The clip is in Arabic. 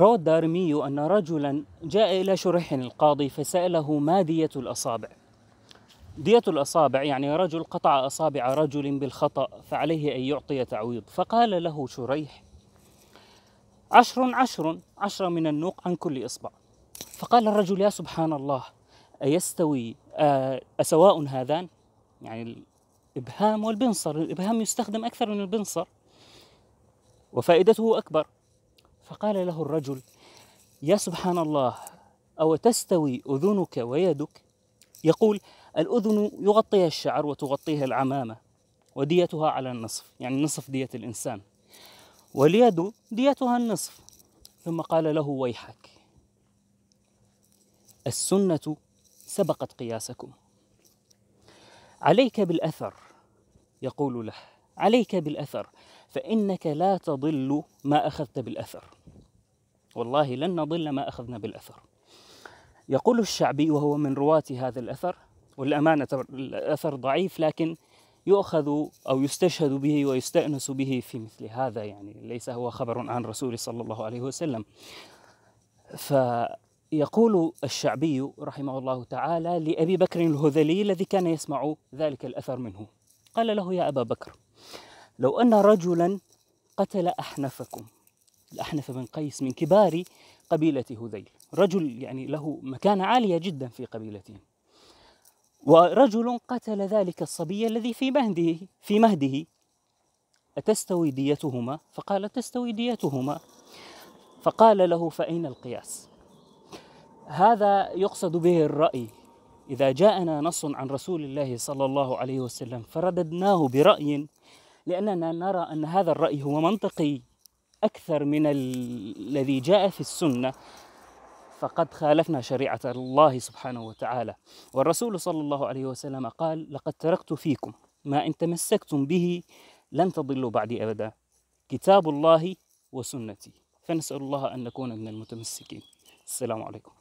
روى الدارمي أن رجلا جاء إلى شريح القاضي فسأله ما دية الأصابع دية الأصابع يعني رجل قطع أصابع رجل بالخطأ فعليه أن يعطي تعويض فقال له شريح عشر عشر عشر من النوق عن كل إصبع فقال الرجل يا سبحان الله أيستوي آه، أسواء هذان يعني الإبهام والبنصر الإبهام يستخدم أكثر من البنصر وفائدته أكبر فقال له الرجل يا سبحان الله أو تستوي أذنك ويدك يقول الأذن يغطيها الشعر وتغطيها العمامة وديتها على النصف يعني نصف دية الإنسان واليد ديتها النصف ثم قال له ويحك السنة سبقت قياسكم عليك بالأثر يقول له عليك بالأثر فإنك لا تضل ما أخذت بالأثر والله لن نضل ما أخذنا بالأثر يقول الشعبي وهو من رواة هذا الأثر والأمانة الأثر ضعيف لكن يؤخذ أو يستشهد به ويستأنس به في مثل هذا يعني ليس هو خبر عن رسول صلى الله عليه وسلم فيقول الشعبي رحمه الله تعالى لأبي بكر الهذلي الذي كان يسمع ذلك الأثر منه قال له يا أبا بكر لو أن رجلا قتل أحنفكم الأحنف بن قيس من كبار قبيلة هذيل رجل يعني له مكانة عالية جدا في قبيلته ورجل قتل ذلك الصبي الذي في مهده في مهده أتستوي ديتهما؟ فقال تستوي ديتهما فقال له فأين القياس؟ هذا يقصد به الرأي إذا جاءنا نص عن رسول الله صلى الله عليه وسلم فرددناه برأي لأننا نرى أن هذا الرأي هو منطقي أكثر من الذي جاء في السنة فقد خالفنا شريعة الله سبحانه وتعالى والرسول صلى الله عليه وسلم قال لقد تركت فيكم ما إن تمسكتم به لن تضلوا بعدي أبدا كتاب الله وسنتي فنسأل الله أن نكون من المتمسكين السلام عليكم